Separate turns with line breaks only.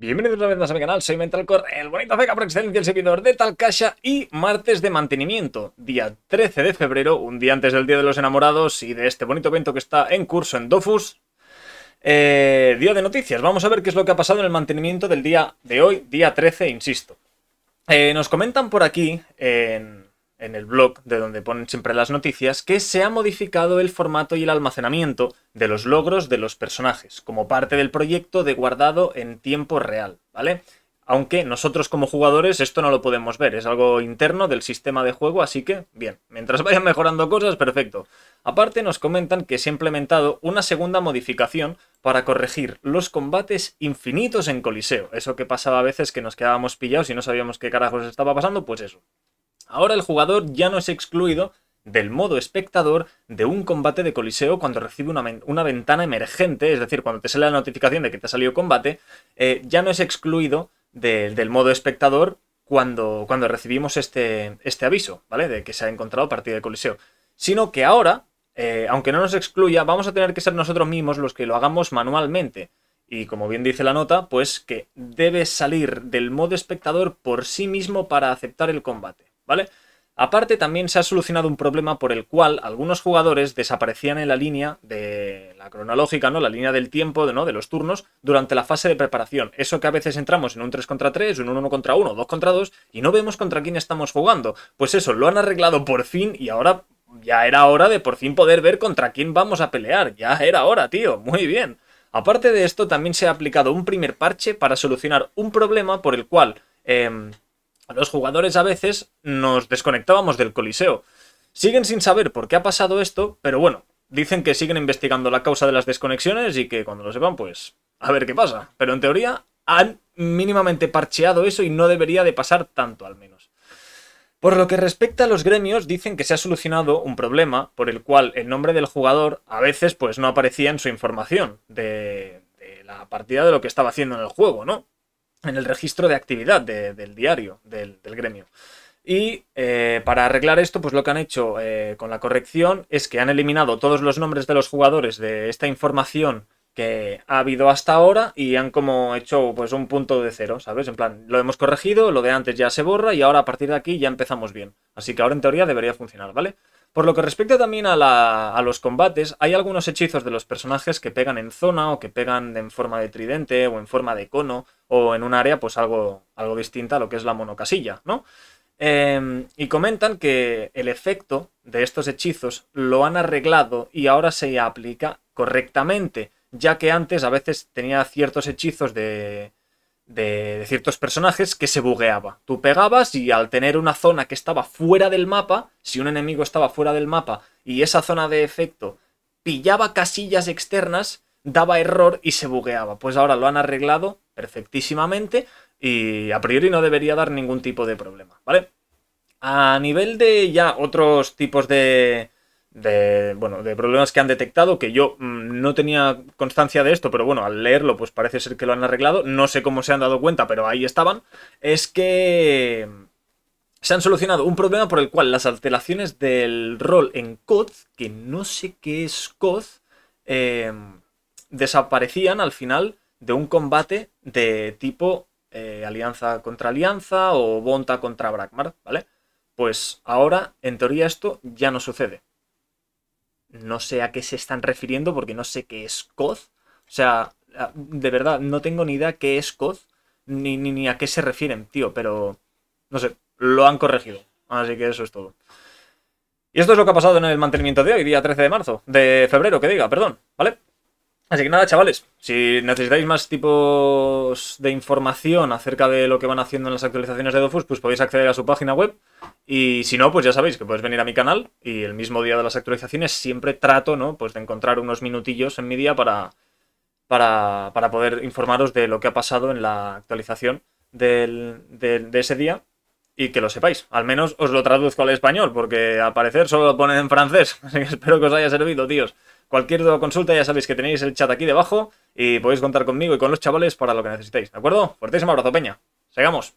Bienvenidos una vez más a mi canal, soy MentalCore, el bonito feca por excelencia, el servidor de Talcasha y martes de mantenimiento, día 13 de febrero, un día antes del Día de los Enamorados y de este bonito evento que está en curso en Dofus. Eh, día de noticias, vamos a ver qué es lo que ha pasado en el mantenimiento del día de hoy, día 13, insisto. Eh, nos comentan por aquí en, en el blog de donde ponen siempre las noticias, que se ha modificado el formato y el almacenamiento de los logros de los personajes, como parte del proyecto de guardado en tiempo real, ¿vale? Aunque nosotros como jugadores esto no lo podemos ver, es algo interno del sistema de juego, así que bien, mientras vayan mejorando cosas, perfecto. Aparte nos comentan que se ha implementado una segunda modificación para corregir los combates infinitos en Coliseo, eso que pasaba a veces que nos quedábamos pillados y no sabíamos qué carajos estaba pasando, pues eso. Ahora el jugador ya no es excluido del modo espectador de un combate de coliseo cuando recibe una, ventana emergente, es decir, cuando te sale la notificación de que te ha salido combate, eh, ya no es excluido del modo espectador cuando, cuando recibimos este, este, aviso, ¿vale? De que se ha encontrado partida de coliseo. Sino que ahora, eh, aunque no nos excluya, vamos a tener que ser nosotros mismos los que lo hagamos manualmente. Y como bien dice la nota, pues que debes salir del modo espectador por sí mismo para aceptar el combate. ¿vale? Aparte, también se ha solucionado un problema por el cual algunos jugadores desaparecían en la línea de la cronológica, ¿no? La línea del tiempo, ¿no? De los turnos durante la fase de preparación. Eso que a veces entramos en un 3 contra 3, un 1 contra 1, 2 contra 2 y no vemos contra quién estamos jugando. Pues eso, lo han arreglado por fin y ahora ya era hora de por fin poder ver contra quién vamos a pelear. Ya era hora, tío. Muy bien. Aparte de esto, también se ha aplicado un primer parche para solucionar un problema por el cual... Em, los jugadores a veces nos desconectábamos del Coliseo. Siguen sin saber por qué ha pasado esto, pero bueno, dicen que siguen investigando la causa de las desconexiones y que cuando lo sepan, pues a ver qué pasa. Pero en teoría han mínimamente parcheado eso y no debería de pasar tanto al menos. Por lo que respecta a los gremios, dicen que se ha solucionado un problema por el cual el nombre del jugador a veces pues no aparecía en su información de la partida de lo que estaba haciendo en el juego, ¿no? en el registro de actividad del diario, del, gremio. Y eh, para arreglar esto, pues lo que han hecho eh, con la corrección es que han eliminado todos los nombres de los jugadores de esta información que ha habido hasta ahora y han como hecho pues un punto de cero, ¿sabes? En plan, lo hemos corregido, lo de antes ya se borra y ahora a partir de aquí ya empezamos bien. Así que ahora en teoría debería funcionar, ¿vale? Por lo que respecta también a, los combates, hay algunos hechizos de los personajes que pegan en zona o que pegan en forma de tridente o en forma de cono o en un área pues algo, algo distinta a lo que es la monocasilla, ¿no? Em, y comentan que el efecto de estos hechizos lo han arreglado y ahora se aplica correctamente, ya que antes a veces tenía ciertos hechizos de, de, ciertos personajes que se bugueaba. Tú pegabas y al tener una zona que estaba fuera del mapa, si un enemigo estaba fuera del mapa y esa zona de efecto pillaba casillas externas, daba error y se bugueaba. Pues ahora lo han arreglado perfectísimamente y a priori no debería dar ningún tipo de problema, ¿vale? A nivel de ya otros tipos de, de, bueno, de problemas que han detectado, que yo mm, no tenía constancia de esto, pero bueno, al leerlo pues parece ser que lo han arreglado, no sé cómo se han dado cuenta, pero ahí estaban, es que se han solucionado un problema por el cual las alteraciones del rol en COD, que no sé qué es COD, em, desaparecían al final de un combate de tipo eh, alianza contra alianza o Bonta contra Bragmar, ¿vale? Pues ahora, en teoría, esto ya no sucede no sé a qué se están refiriendo porque no sé qué es COD. O sea, de verdad, no tengo ni idea qué es COD ni, ni, ni a qué se refieren, tío, pero no sé, lo han corregido. Así que eso es todo. Y esto es lo que ha pasado en el mantenimiento de hoy, día 13 de marzo, de febrero, que diga, perdón, ¿vale? Así que nada, chavales, si necesitáis más tipos de información acerca de lo que van haciendo en las actualizaciones de Dofus, pues podéis acceder a su página web. Y si no, pues ya sabéis que podéis venir a mi canal y el mismo día de las actualizaciones siempre trato, ¿no? Pues de encontrar unos minutillos en mi día para, para, poder informaros de lo que ha pasado en la actualización de ese día y que lo sepáis. Al menos os lo traduzco al español, porque al parecer solo lo ponen en francés. Así que espero que os haya servido, tíos. Cualquier consulta ya sabéis que tenéis el chat aquí debajo y podéis contar conmigo y con los chavales para lo que necesitéis, ¿de acuerdo? Fuertísimo abrazo, peña. Sigamos.